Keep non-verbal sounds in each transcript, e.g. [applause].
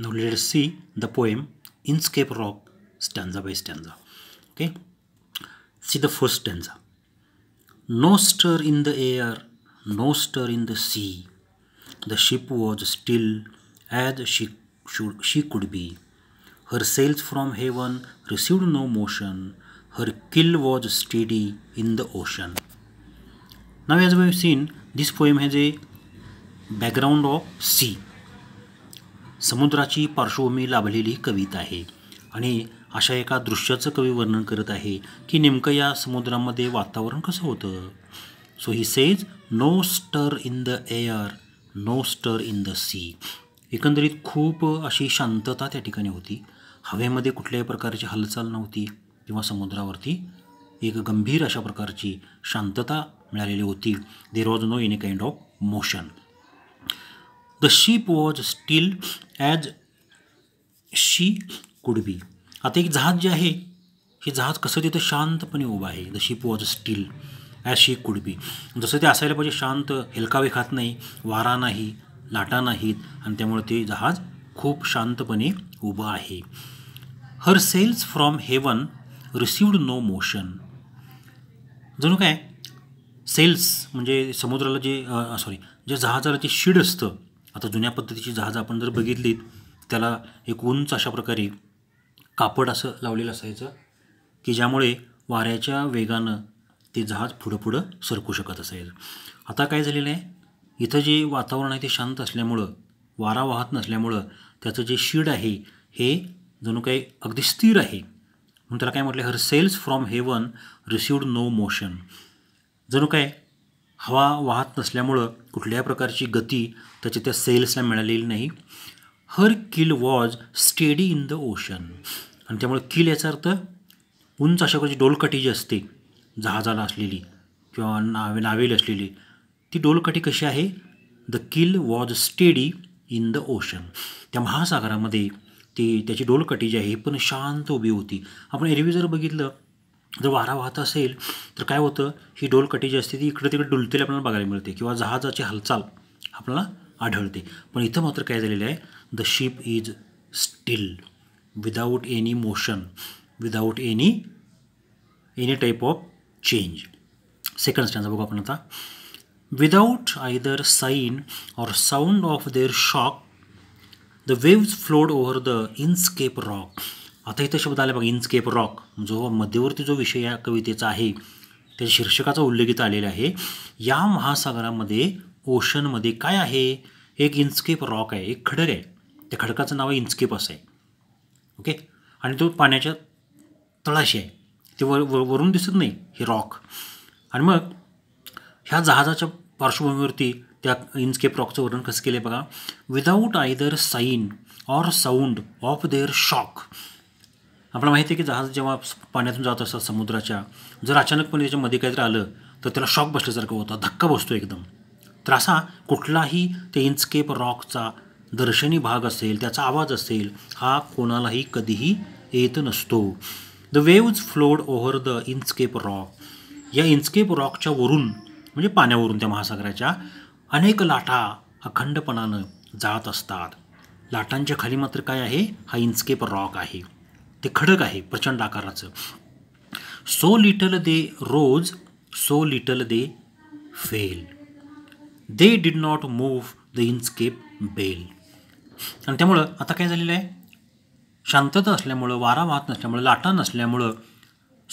Now let us see the poem Inscape Rock stanza by stanza. Okay. See the first stanza. No stir in the air, no stir in the sea. The ship was still as she, should, she could be. Her sails from heaven received no motion. Her keel was steady in the ocean. Now as we have seen, this poem has a background of sea समुद्राची पार्श्वभूमी लाभलेली कविता आहे आणि अशा एका दृश्याचं कवी वर्णन करत आहे की नेमकं या समुद्रामध्ये वातावरण कसं होतं so he says no stir in the air no stir in the sea एकंदरीत खूप अशी शांतता त्या ठिकाणी होती हवेमध्ये कुठल्याही प्रकारची हालचाल नव्हती किंवा समुद्रावरती एक गंभीर अशा प्रकारची शांतता मिळालेली होती there was no any kind of motion the ship was still as she could be आता एक जहाज जे आहे हे जहाज कसं तिथं शांतपणे उभं आहे the ship was still as she could be जसं ते असायला पाहिजे शांत हेलकावे खात नाही वारा नाही लाटा नाहीत आणि त्यामुळे ते जहाज खूप शांतपणे उभं आहे her sails from heaven received no motion जणू काय सेल्स म्हणजे समुद्राला जे सॉरी जे जहाजाला जे शीड असतं आता जुन्या पद्धतीची जहाज आपण जर बघितलीत त्याला एक उंच अशा प्रकारे कापड असं लावलेलं असायचं की ज्यामुळे वाऱ्याच्या वेगानं ते जहाज पुढं पुढं सरकू शकत असायचं आता काय झालेलं आहे इथं जे वातावरण आहे ते शांत असल्यामुळं वारा वाहत नसल्यामुळं त्याचं जे शीड आहे हे जणू काही अगदी स्थिर आहे म्हणून त्याला काय म्हटलं her sails from heaven received no motion जणू काय हवा वाहत नसल्यामुळं कुठल्या प्रकारची गती त्याच्या त्या सेल्सला मिळालेली नाही her keel was steady in the ocean आणि त्यामुळे किल याचा अर्थ उंच अशा प्रकारची डोलकटी जी असते जहाजाला असलेली किंवा नावे नावेली असलेली ती डोलकटी कशी आहे the keel was steady in the ocean त्या महासागरामध्ये ती त्याची डोलकटी जी आहे ही पण शांत उभी होती आपण एरवी जर बघितलं जर वारा वाहत असेल तर काय होतं ही डोलकटी जी असते ती इकडे तिकडे डुलतेली आपल्याला बघायला मिळते किंवा जहाजाची हालचाल आपल्याला आढळते पण इथं मात्र काय झालेलं आहे the ship is still without any motion without any any type of change second stanza बघू आपण आता without either sign or sound of their shock the waves flowed over the Inchcape rock आता इथं शब्द आला बघा इन्स्केप रॉक जो मध्यवर्ती जो विषय या कवितेचा आहे त्या शीर्षकाचा उल्लेखित आलेला आहे या महासागरामध्ये ओशनमध्ये काय आहे एक इन्स्केप रॉक आहे एक खडक आहे त्या खडकाचं नाव आहे इन्स्केप असं आहे ओके आणि तो पाण्याच्या तळाशी आहे ते वर वरून दिसत नाही हे रॉक आणि मग ह्या जहाजाच्या पार्श्वभूमीवरती त्या इन्स्केप रॉकचं वर्णन कसं केलं आहे बघा without either sign or sound of their shock आपल्याला माहिती आहे की जहाज जेव्हा पाण्यातून जात असतात समुद्राच्या जर अचानकपणे त्याच्यामध्ये काहीतरी आलं तर त्याला शॉक बसल्यासारखं होतं धक्का बसतो एकदम तर असा कुठलाही ते इन्स्केप रॉकचा दर्शनी भाग असेल त्याचा आवाज असेल हा कोणालाही कधीही येत नसतो the waves flowed over the Inchcape rock या इन्स्केप रॉकच्या वरून म्हणजे पाण्यावरून त्या महासागराच्या अनेक लाटा अखंडपणानं जात असतात लाटांच्या खाली मात्र काय आहे हा इन्स्केप रॉक आहे ते खडक आहे प्रचंड आकाराचं so little they rose so little they fell they did not move the Inchcape bell आणि त्यामुळं आता काय झालेलं आहे शांतता असल्यामुळं वारा वाहत नसल्यामुळं लाटा नसल्यामुळं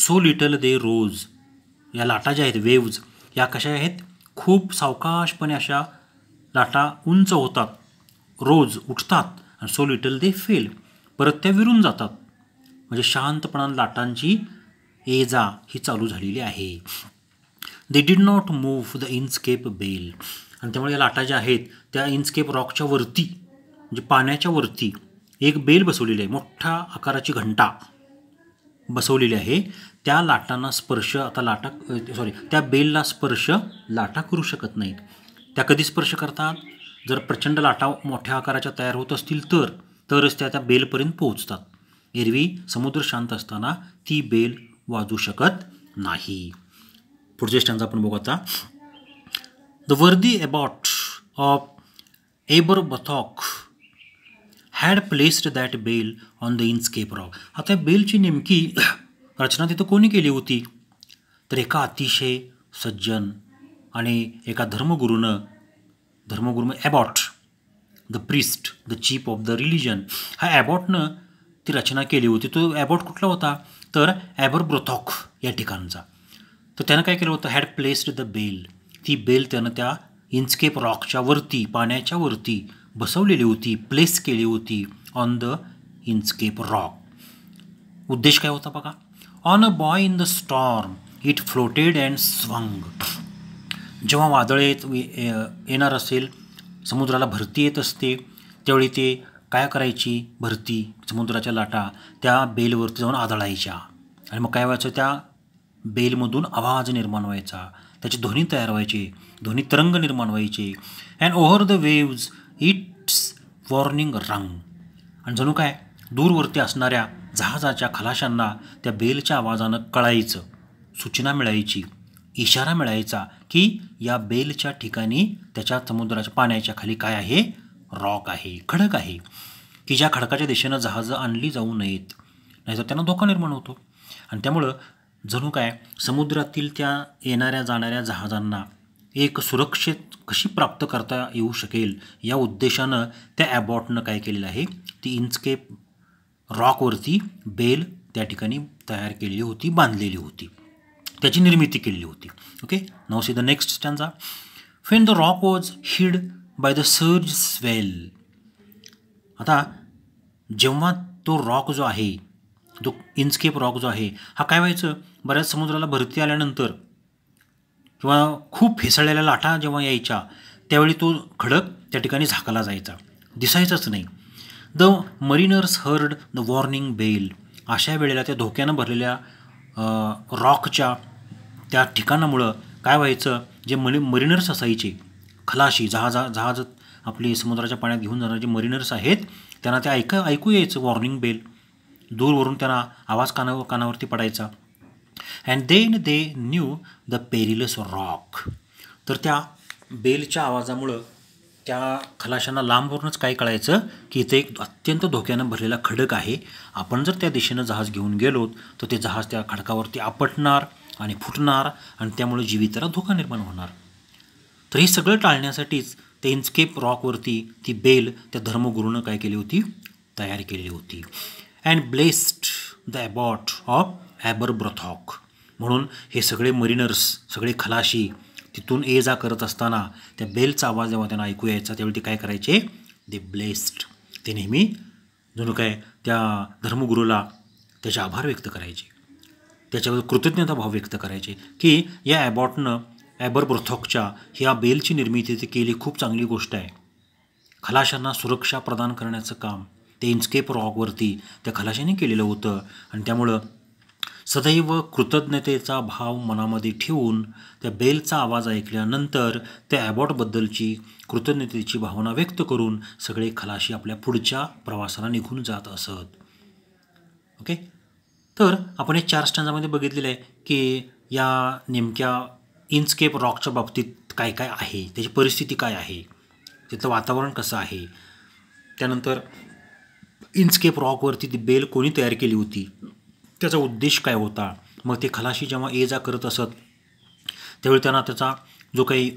सो लिटल दे रोज या लाटा ज्या आहेत वेव्ज या कशा आहेत खूप सावकाशपणे अशा लाटा उंच होतात रोज उठतात आणि सो लिटल दे फेल परत त्या विरून जातात म्हणजे शांतपणानं लाटांची ये जा ही चालू झालेली आहे they did not move the Inchcape bell आणि त्यामुळे या लाटा ज्या आहेत त्या इन्स्केप रॉकच्या वरती म्हणजे पाण्याच्या वरती एक बेल बसवलेली आहे मोठ्या आकाराची घंटा बसवलेली आहे त्या लाटांना स्पर्श आता लाटा सॉरी त्या बेलला स्पर्श लाटा करू शकत नाहीत त्या कधी स्पर्श करतात जर प्रचंड लाटा मोठ्या आकाराच्या तयार होत असतील तर तरच त्या त्या बेलपर्यंत पोहोचतात एरवी समुद्र शांत असताना ती बेल वाजू शकत नाही पुढचे स्टँड आपण बघू आता the worthy abbot of Aberbrothok had placed that bell on the Inchcape rock आता बेलची नेमकी [coughs] रचना तिथं कोणी केली होती तर एका अतिशय सज्जन आणि एका धर्मगुरूनं धर्मगुरू abbot the priest the chief of the religion हा ॲबॉटनं ती रचना केली होती तो ॲबॉट कुठला होता तर ॲबर ब्रोथॉक या ठिकाणचा तर त्यानं काय केलं होतं हॅड प्लेस्ड द बेल ती बेल त्यानं त्या इन्स्केप रॉकच्या वरती पाण्याच्या वरती बसवलेली होती प्लेस केली होती ऑन द इन्स्केप रॉक उद्देश काय होता बघा on a buoy in the storm it floated and swung जेव्हा वादळ येत येणार असेल समुद्राला भरती येत असते त्यावेळी ते काय करायची भरती समुद्राच्या लाटा त्या बेलवरती जाऊन आदळायच्या आणि मग काय व्हायचं त्या बेलमधून आवाज निर्माण व्हायचा त्याची ध्वनी तयार व्हायचे ध्वनी तरंग निर्माण व्हायचे and over the waves its warning rang आणि जणू काय दूरवरती असणाऱ्या जहाजाच्या खलाशांना त्या बेलच्या आवाजानं कळायचं सूचना मिळायची इशारा मिळायचा की या बेलच्या ठिकाणी त्याच्या समुद्राच्या पाण्याच्या खाली काय आहे रॉक आहे खडक आहे की ज्या खडकाच्या दिशेनं जहाजं आणली जाऊ नयेत नाही तर त्यांना धोका निर्माण होतो आणि त्यामुळं जणू काय समुद्रातील त्या येणाऱ्या जाणाऱ्या जहाजांना एक सुरक्षित कशी प्राप्त करता येऊ शकेल या उद्देशानं त्या ॲबॉटनं काय केलेलं आहे ती इन्स्केप रॉकवरती बेल त्या ठिकाणी तयार केलेली होती बांधलेली होती त्याची निर्मिती केलेली होती okay now see the next त्यांचा फेन the rock was hid by the surge swell आता जेव्हा तो रॉक जो आहे तो इन्स्केप रॉक जो आहे हा काय व्हायचं बऱ्याच समुद्राला भरती आल्यानंतर किंवा खूप फेसळलेल्या लाटा जेव्हा यायच्या त्यावेळी तो खडक त्या ठिकाणी झाकला जायचा दिसायचाच नाही the mariners heard the warning bell अशा वेळेला त्या धोक्यानं भरलेल्या रॉकच्या त्या ठिकाणामुळं काय व्हायचं जे मरीनर्स असायचे खलाशी जहाजा जहाज आपली समुद्राच्या पाण्यात घेऊन जाणारे जे मरिनर्स आहेत त्यांना ते ऐक ऐकू यायचं वॉर्निंग बेल दूरवरून त्यांना आवाज कानावर कानावरती पडायचा and then they knew the perilous rock तर त्या बेलच्या आवाजामुळं त्या खलाशांना लांबवरूनच काय कळायचं की इथे एक अत्यंत धोक्यानं भरलेला खडक आहे आपण जर त्या दिशेनं जहाज घेऊन गेलो तर ते जहाज त्या खडकावरती आपटणार आणि फुटणार आणि त्यामुळे जीवितरा धोका निर्माण होणार तर हे सगळं टाळण्यासाठीच ते इन्स्केप रॉकवरती ती बेल त्या धर्मगुरूनं काय केली होती तयार केली होती and blessed the abbot of Aberbrothok म्हणून हे सगळे मरिनर्स सगळे खलाशी तिथून ये जा करत असताना त्या बेलचा आवाज जेव्हा त्यांना ऐकू यायचा त्यावेळी ते काय करायचे दे ब्लेस्ड ते नेहमी जणू काय त्या धर्मगुरूला त्याचे आभार व्यक्त करायचे त्याच्यावर कृतज्ञता भाव व्यक्त करायचे की या ॲबॉटनं ॲबरब्रोथॉकच्या ह्या बेलची निर्मिती ते केली खूप चांगली गोष्ट आहे खलाशांना सुरक्षा प्रदान करण्याचं काम ते इन्स्केप रॉकवरती त्या खलाशांनी केलेलं होतं आणि त्यामुळं सदैव कृतज्ञतेचा भाव मनामध्ये ठेवून त्या बेलचा आवाज ऐकल्यानंतर त्या ॲबॉटबद्दलची कृतज्ञतेची भावना व्यक्त करून सगळे खलाशी आपल्या पुढच्या प्रवासाला निघून जात असत ओके तर आपण या चार स्टँडामध्ये बघितलेलं आहे की या नेमक्या इन्स्केप रॉकच्या बाबतीत काय काय आहे त्याची परिस्थिती काय आहे तिथलं वातावरण कसं आहे त्यानंतर इन्स्केप रॉकवरती ती बेल कोणी तयार केली होती त्याचा उद्देश काय होता मग ते खलाशी जेव्हा ये जा करत असत त्यावेळी त्यांना त्याचा जो काही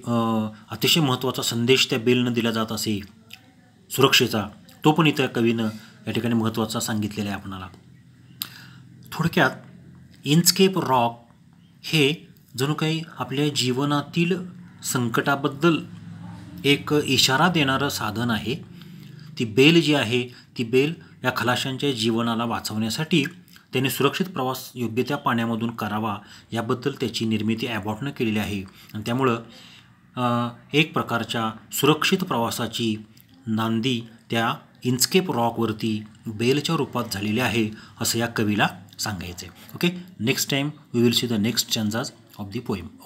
अतिशय महत्त्वाचा संदेश त्या बेलनं दिला जात असे सुरक्षेचा तो पण इथं कवीनं या ठिकाणी महत्त्वाचा सांगितलेला आहे आपणाला थोडक्यात इन्स्केप रॉक हे जणू काही आपल्या जीवनातील संकटाबद्दल एक इशारा देणारं साधन आहे ती बेल जी आहे ती बेल या खलाशांच्या जीवनाला वाचवण्यासाठी त्याने सुरक्षित प्रवास योग्य त्या पाण्यामधून करावा याबद्दल त्याची निर्मिती ॲबॉटनं केलेली आहे आणि त्यामुळं एक प्रकारच्या सुरक्षित प्रवासाची नांदी त्या इन्स्केप रॉकवरती बेलच्या रूपात झालेली आहे असं या कवीला सांगायचं आहे okay next time we will see the next stanzas of